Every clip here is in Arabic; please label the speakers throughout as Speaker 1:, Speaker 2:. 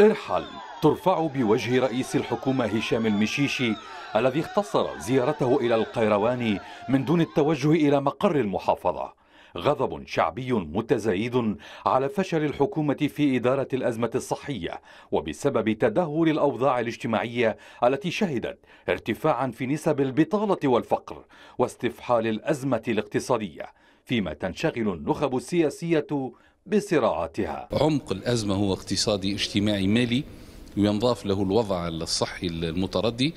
Speaker 1: ارحل ترفع بوجه رئيس الحكومة هشام المشيشي الذي اختصر زيارته إلى القيروان من دون التوجه إلى مقر المحافظة غضب شعبي متزايد على فشل الحكومة في إدارة الأزمة الصحية وبسبب تدهور الأوضاع الاجتماعية التي شهدت ارتفاعا في نسب البطالة والفقر واستفحال الأزمة
Speaker 2: الاقتصادية فيما تنشغل النخب السياسية بصراعاتها عمق الأزمة هو اقتصادي اجتماعي مالي وينضاف له الوضع الصحي المتردي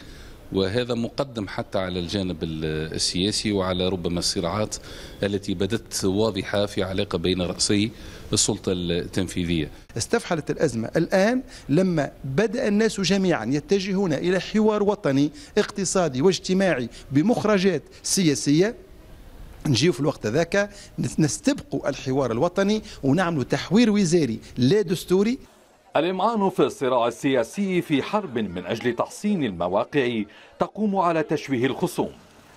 Speaker 2: وهذا مقدم حتى على الجانب السياسي وعلى ربما الصراعات التي بدت واضحة في علاقة بين رأسي السلطة التنفيذية
Speaker 3: استفحلت الأزمة الآن لما بدأ الناس جميعا يتجهون إلى حوار وطني اقتصادي واجتماعي بمخرجات سياسية نجيو في الوقت هذاك نستبقوا الحوار الوطني ونعملوا تحوير وزاري لا دستوري
Speaker 1: الامعان في الصراع السياسي في حرب من اجل تحصين المواقع تقوم على تشويه الخصوم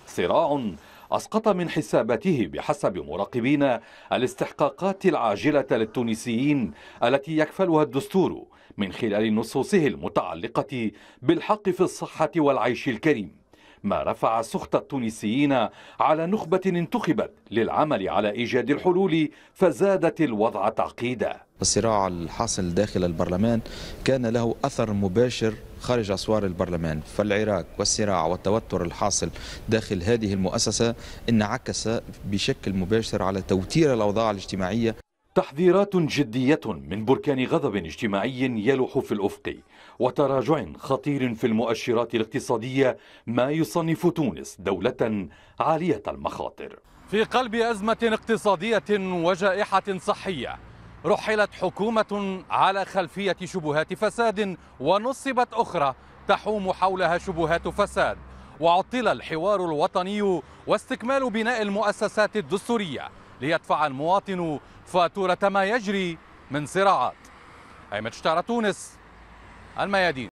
Speaker 1: صراع اسقط من حساباته بحسب مراقبين الاستحقاقات العاجله للتونسيين التي يكفلها الدستور من خلال نصوصه المتعلقه بالحق في الصحه والعيش الكريم ما رفع سخط التونسيين على نخبة انتخبت للعمل على إيجاد الحلول فزادت الوضع تعقيدا
Speaker 4: الصراع الحاصل داخل البرلمان كان له أثر مباشر خارج أسوار البرلمان فالعراك والصراع والتوتر الحاصل داخل هذه المؤسسة انعكس بشكل مباشر على توتير الأوضاع الاجتماعية تحذيرات جدية من
Speaker 1: بركان غضب اجتماعي يلوح في الأفق وتراجع خطير في المؤشرات الاقتصادية ما يصنف تونس دولة عالية المخاطر في قلب أزمة اقتصادية وجائحة صحية رحلت حكومة على خلفية شبهات فساد ونصبت أخرى تحوم حولها شبهات فساد وعطل الحوار الوطني واستكمال بناء المؤسسات الدستوريه ليدفع المواطن فاتورة ما يجري من صراعات أيمن شتارة تونس الميادين